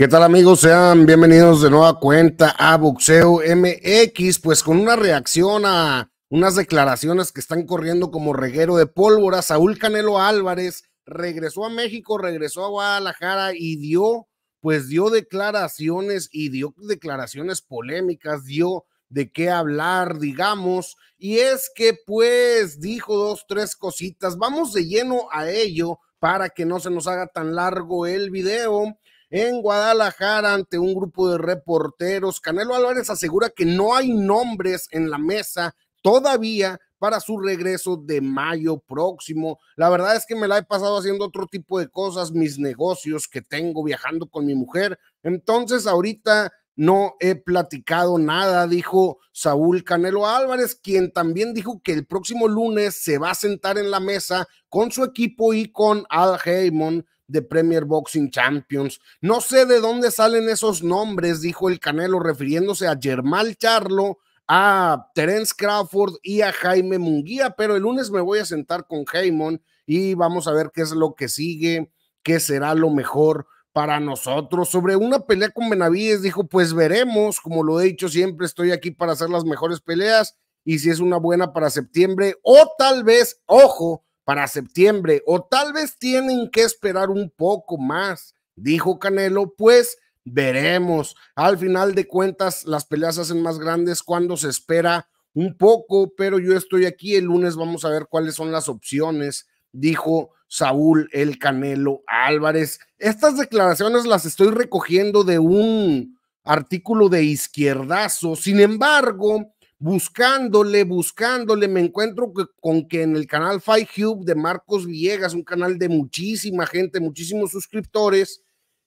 ¿Qué tal amigos? Sean bienvenidos de nueva cuenta a Boxeo MX, pues con una reacción a unas declaraciones que están corriendo como reguero de pólvora. Saúl Canelo Álvarez regresó a México, regresó a Guadalajara y dio, pues dio declaraciones y dio declaraciones polémicas, dio de qué hablar, digamos, y es que pues dijo dos, tres cositas. Vamos de lleno a ello para que no se nos haga tan largo el video en Guadalajara ante un grupo de reporteros. Canelo Álvarez asegura que no hay nombres en la mesa todavía para su regreso de mayo próximo. La verdad es que me la he pasado haciendo otro tipo de cosas, mis negocios que tengo, viajando con mi mujer. Entonces ahorita no he platicado nada, dijo Saúl Canelo Álvarez, quien también dijo que el próximo lunes se va a sentar en la mesa con su equipo y con Al Heyman de Premier Boxing Champions. No sé de dónde salen esos nombres, dijo el Canelo, refiriéndose a Germán Charlo, a Terence Crawford y a Jaime Munguía, pero el lunes me voy a sentar con Jaimon y vamos a ver qué es lo que sigue, qué será lo mejor para nosotros. Sobre una pelea con Benavides, dijo, pues veremos, como lo he dicho siempre, estoy aquí para hacer las mejores peleas y si es una buena para septiembre o tal vez, ojo, para septiembre o tal vez tienen que esperar un poco más, dijo Canelo, pues veremos. Al final de cuentas, las peleas hacen más grandes cuando se espera un poco, pero yo estoy aquí el lunes, vamos a ver cuáles son las opciones, dijo Saúl el Canelo Álvarez. Estas declaraciones las estoy recogiendo de un artículo de izquierdazo, sin embargo, buscándole, buscándole, me encuentro con que en el canal Five Hub de Marcos Villegas, un canal de muchísima gente, muchísimos suscriptores,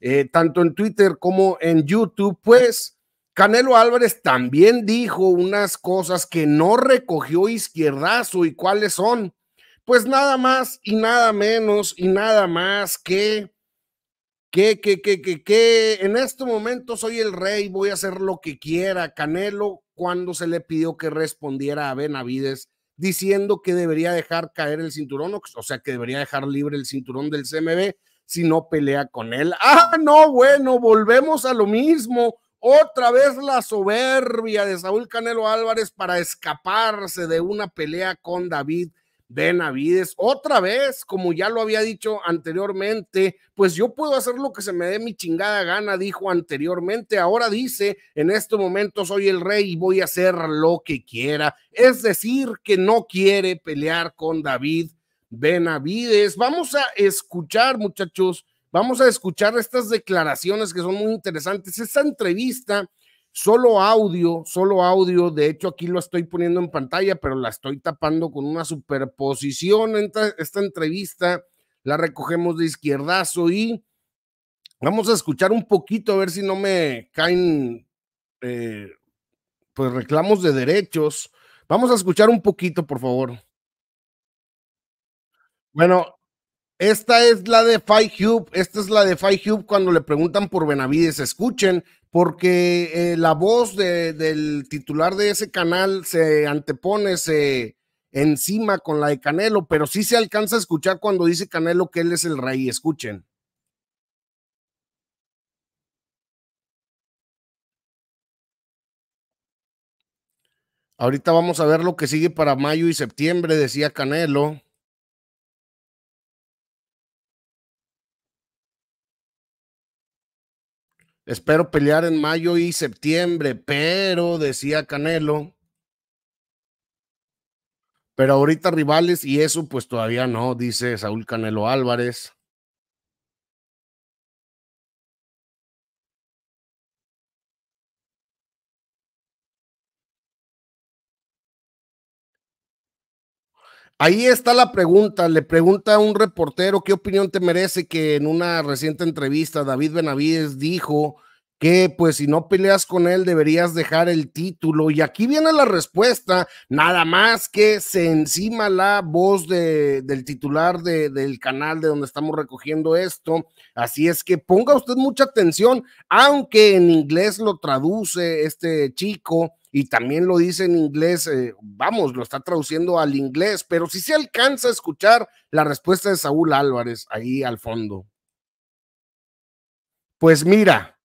eh, tanto en Twitter como en YouTube, pues Canelo Álvarez también dijo unas cosas que no recogió izquierdazo y cuáles son. Pues nada más y nada menos y nada más que que, que, que, que, en este momento soy el rey, voy a hacer lo que quiera. Canelo cuando se le pidió que respondiera a Benavides diciendo que debería dejar caer el cinturón, o sea, que debería dejar libre el cinturón del CMB si no pelea con él. Ah, no, bueno, volvemos a lo mismo. Otra vez la soberbia de Saúl Canelo Álvarez para escaparse de una pelea con David Benavides, otra vez, como ya lo había dicho anteriormente, pues yo puedo hacer lo que se me dé mi chingada gana, dijo anteriormente, ahora dice, en este momento soy el rey y voy a hacer lo que quiera, es decir, que no quiere pelear con David Benavides. Vamos a escuchar, muchachos, vamos a escuchar estas declaraciones que son muy interesantes, esta entrevista solo audio, solo audio. De hecho, aquí lo estoy poniendo en pantalla, pero la estoy tapando con una superposición. Esta, entrevista la recogemos de izquierdazo y vamos a escuchar un poquito a ver si no me caen eh, pues reclamos de derechos. Vamos a escuchar un poquito, por favor. Bueno, esta es la de Fight Hub, Esta es la de Fight Hub, cuando le preguntan por Benavides. Escuchen, porque eh, la voz del titular de ese canal se antepone, se encima con la de Canelo, pero sí se alcanza a escuchar cuando dice Canelo que él es el rey. Escuchen. Ahorita vamos a ver lo que sigue para mayo y septiembre, decía Canelo. Espero pelear en mayo y septiembre, pero decía Canelo. Pero ahorita rivales y eso pues todavía no, dice Saúl Canelo Álvarez. Ahí está la pregunta. Le pregunta un reportero qué opinión te merece que en una reciente entrevista David Benavides dijo que pues si no peleas con él deberías dejar el título. Y aquí viene la respuesta, nada más que se encima la voz del titular del canal de donde estamos recogiendo esto. Así es que ponga usted mucha atención, aunque en inglés lo traduce este chico y también lo dice en inglés, eh, vamos, lo está traduciendo al inglés, pero si se alcanza a escuchar la respuesta de Saúl Álvarez ahí al fondo. Pues mira.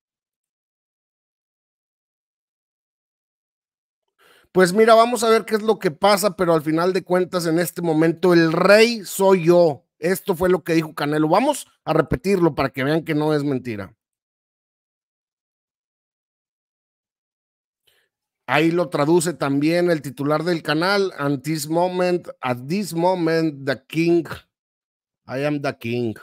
Pues mira, vamos a ver qué es lo que pasa, pero al final de cuentas en este momento el rey soy yo. Esto fue lo que dijo Canelo. Vamos a repetirlo para que vean que no es mentira. Ahí lo traduce también el titular del canal. At this moment, at this moment, the king. I am the king.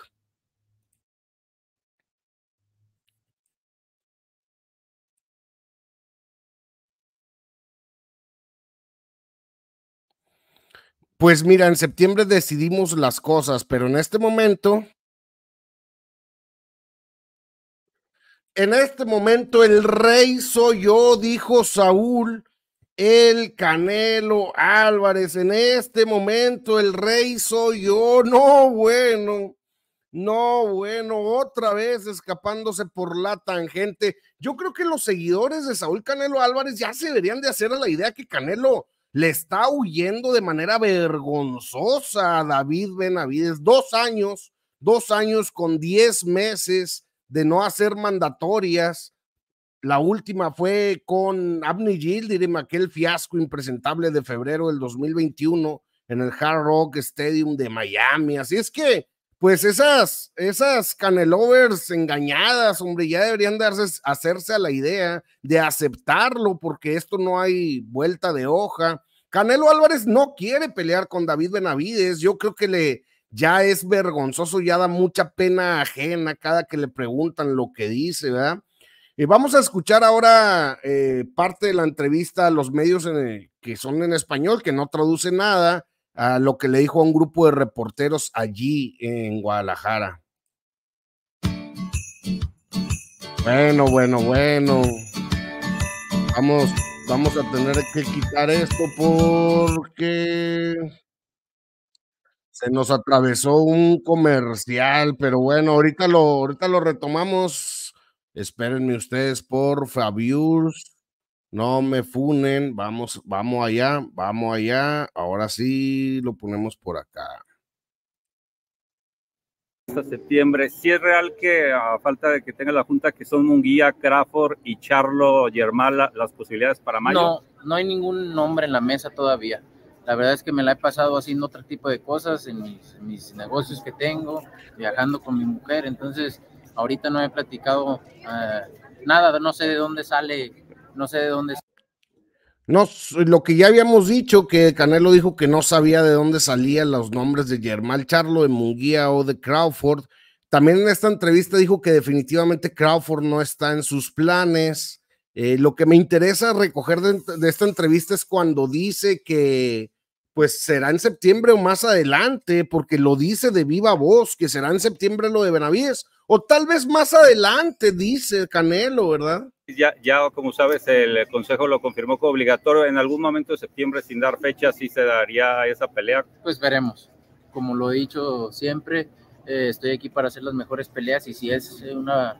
Pues mira, en septiembre decidimos las cosas, pero en este momento En este momento el rey soy yo, dijo Saúl, el Canelo Álvarez. En este momento el rey soy yo. No, bueno. No, bueno, otra vez escapándose por la tangente. Yo creo que los seguidores de Saúl Canelo Álvarez ya se deberían de hacer a la idea que Canelo le está huyendo de manera vergonzosa a David Benavides. Dos años, dos años con diez meses de no hacer mandatorias. La última fue con Abney Gildirim, aquel fiasco impresentable de febrero del 2021 en el Hard Rock Stadium de Miami. Así es que, pues esas, esas canelovers engañadas, hombre, ya deberían darse, hacerse a la idea de aceptarlo porque esto no hay vuelta de hoja. Canelo Álvarez no quiere pelear con David Benavides. Yo creo que le, ya es vergonzoso, ya da mucha pena ajena cada que le preguntan lo que dice, ¿verdad? Y vamos a escuchar ahora eh, parte de la entrevista a los medios que son en español, que no traduce nada a lo que le dijo a un grupo de reporteros allí en Guadalajara. Bueno, bueno, bueno. Vamos, vamos a tener que quitar esto porque se nos atravesó un comercial, pero bueno, ahorita lo, ahorita lo retomamos. Espérenme ustedes por Fabius. No me funen. Vamos, vamos allá, vamos allá. Ahora sí lo ponemos por acá. Hasta septiembre. Si es real que a falta de que tenga la junta que son Munguía, Crawford y Charlo Germán las posibilidades para mayo. No, no hay ningún nombre en la mesa todavía. La verdad es que me la he pasado haciendo otro tipo de cosas en mis, negocios que tengo, viajando con mi mujer. Entonces, ahorita no he platicado ah, nada, no sé de dónde sale, no sé de dónde. No, lo que ya habíamos dicho, que Canelo dijo que no sabía de dónde salían los nombres de Germán Charlo, de Munguía o de Crawford. También en esta entrevista dijo que definitivamente Crawford no está en sus planes. Eh, lo que me interesa recoger de, esta entrevista es cuando dice que pues será en septiembre o más adelante, porque lo dice de viva voz, que será en septiembre lo de Benavides, o tal vez más adelante, dice Canelo, ¿verdad? Ya, ya como sabes, el Consejo lo confirmó como obligatorio. En algún momento de septiembre, sin dar fecha, sí se daría esa pelea. Pues veremos. Como lo he dicho siempre, eh, estoy aquí para hacer las mejores peleas y si es una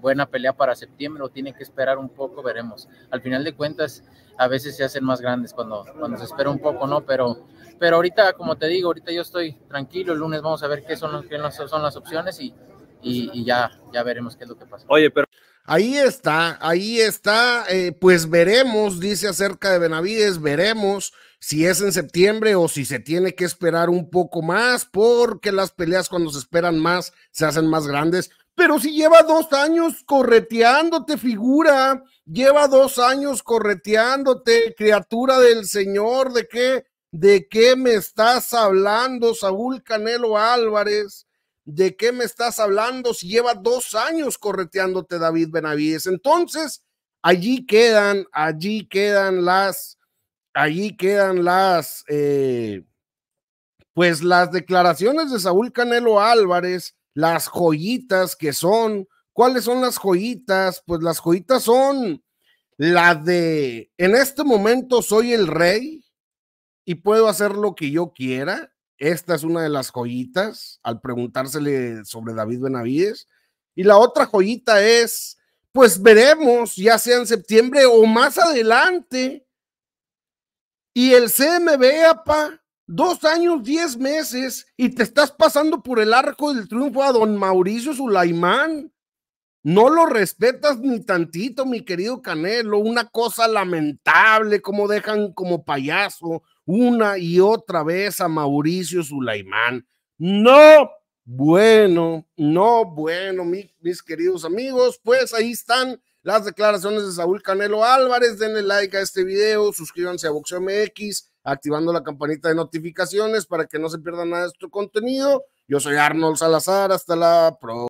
buena pelea para septiembre o tiene que esperar un poco, veremos. Al final de cuentas, a veces se hacen más grandes cuando, cuando se espera un poco, ¿no? Pero, pero ahorita, como te digo, ahorita yo estoy tranquilo, el lunes vamos a ver qué son, qué son las opciones y, y, ya, ya veremos qué es lo que pasa. Oye, pero... Ahí está, ahí está, eh, pues veremos, dice acerca de Benavides, veremos si es en septiembre o si se tiene que esperar un poco más, porque las peleas cuando se esperan más se hacen más grandes. Pero si lleva dos años correteándote, figura, lleva dos años correteándote, criatura del Señor, ¿de qué? ¿De qué me estás hablando, Saúl Canelo Álvarez? ¿De qué me estás hablando si lleva dos años correteándote David Benavides? Entonces, allí quedan, allí quedan las, allí quedan las, eh, pues las declaraciones de Saúl Canelo Álvarez las joyitas que son. ¿Cuáles son las joyitas? Pues las joyitas son la de, en este momento soy el rey y puedo hacer lo que yo quiera. Esta es una de las joyitas al preguntársele sobre David Benavides. Y la otra joyita es, pues veremos, ya sea en septiembre o más adelante. Y el CMB, apa, dos años, diez meses y te estás pasando por el arco del triunfo a don Mauricio Sulaimán. No lo respetas ni tantito, mi querido Canelo. Una cosa lamentable, como dejan como payaso una y otra vez a Mauricio Sulaimán. No, bueno, no, bueno, mis queridos amigos, pues ahí están las declaraciones de Saúl Canelo Álvarez. Denle like a este video, suscríbanse a Boxeo MX activando la campanita de notificaciones para que no se pierda nada de nuestro contenido. Yo soy Arnold Salazar, hasta la próxima.